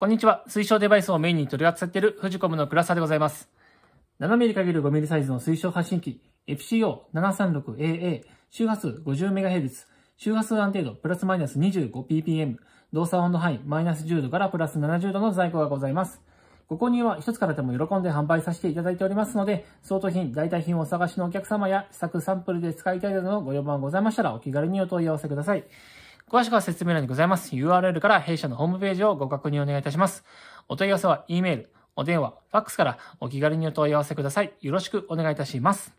こんにちは。推奨デバイスをメインに取り扱っているフジコムのクラスターでございます。7mm×5mm サイズの推奨発信機 FCO736AA 周波数 50MHz 周波数安定度プラスマイナス 25ppm 動作温度範囲マイナス10度からプラス70度の在庫がございます。ご購入は一つからでも喜んで販売させていただいておりますので、相当品、代替品をお探しのお客様や試作サンプルで使いたいなどのご要望がございましたらお気軽にお問い合わせください。詳しくは説明欄にございます URL から弊社のホームページをご確認お願いいたします。お問い合わせは E メール、お電話、ファックスからお気軽にお問い合わせください。よろしくお願いいたします。